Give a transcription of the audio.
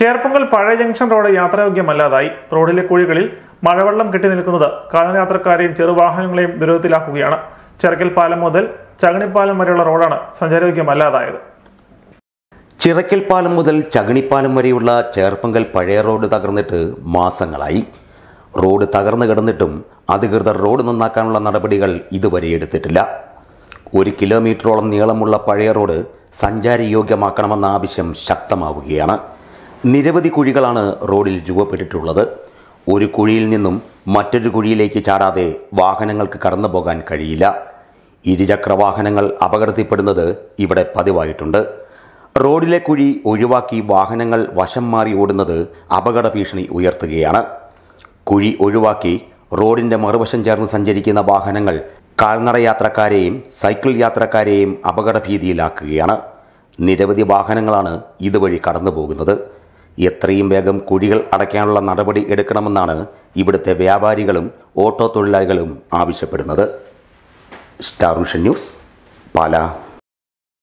ചേർപ്പുങ്കൽ പഴയ junction road യാത്രായോഗ്യമല്ലാതായി റോഡിലെ കുഴികളിൽ മഴവെള്ളം കെട്ടി നിൽക്കുന്നത് കാൽയാത്രക്കാരെയും ചെറുവാഹനങ്ങളെയും ദുരിതത്തിലാക്കുകയാണ് ചെറക്കൽ പാലം മുതൽ ചകണിപ്പാലം വരെയുള്ള റോഡാണ് സഞ്ചാരയോഗ്യമല്ലാതായത് ചിറക്കൽ പാലം മുതൽ ചകണിപ്പാലം വരെയുള്ള ചേർപ്പങ്കൽ പഴയ റോഡ് തകർന്നിട്ട് മാസങ്ങളായി റോഡ് തകർന്നു കിടന്നിട്ടും അധികൃതർ റോഡ് നന്നാക്കാനുള്ള നടപടികൾ ഇതുവരെ എടുത്തിട്ടില്ല ഒരു കിലോമീറ്ററോളം നീളമുള്ള പഴയ റോഡ് സഞ്ചാരയോഗ്യമാക്കണമെന്ന ആവശ്യം ശക്തമാവുകയാണ് നിരവധി കുഴികളാണ് റോഡിൽ രൂപപ്പെട്ടിട്ടുള്ളത് ഒരു കുഴിയിൽ നിന്നും മറ്റൊരു കുഴിയിലേക്ക് ചാടാതെ വാഹനങ്ങൾക്ക് കടന്നു പോകാൻ കഴിയില്ല ഇരുചക്ര വാഹനങ്ങൾ അപകടത്തിൽപ്പെടുന്നത് ഇവിടെ പതിവായിട്ടുണ്ട് റോഡിലെ കുഴി ഒഴിവാക്കി വാഹനങ്ങൾ വശം മാറി ഓടുന്നത് അപകട ഭീഷണി ഉയർത്തുകയാണ് കുഴി ഒഴിവാക്കി റോഡിന്റെ മറുവശം ചേർന്ന് സഞ്ചരിക്കുന്ന വാഹനങ്ങൾ കാൽനട യാത്രക്കാരെയും സൈക്കിൾ യാത്രക്കാരെയും അപകടഭീതിയിലാക്കുകയാണ് നിരവധി വാഹനങ്ങളാണ് ഇതുവഴി കടന്നു പോകുന്നത് എത്രയും വേഗം കുഴികൾ അടയ്ക്കാനുള്ള നടപടി എടുക്കണമെന്നാണ് ഇവിടുത്തെ വ്യാപാരികളും ഓട്ടോ തൊഴിലാളികളും ആവശ്യപ്പെടുന്നത് സ്റ്റാർ വിഷൻ ന്യൂസ് പാലാ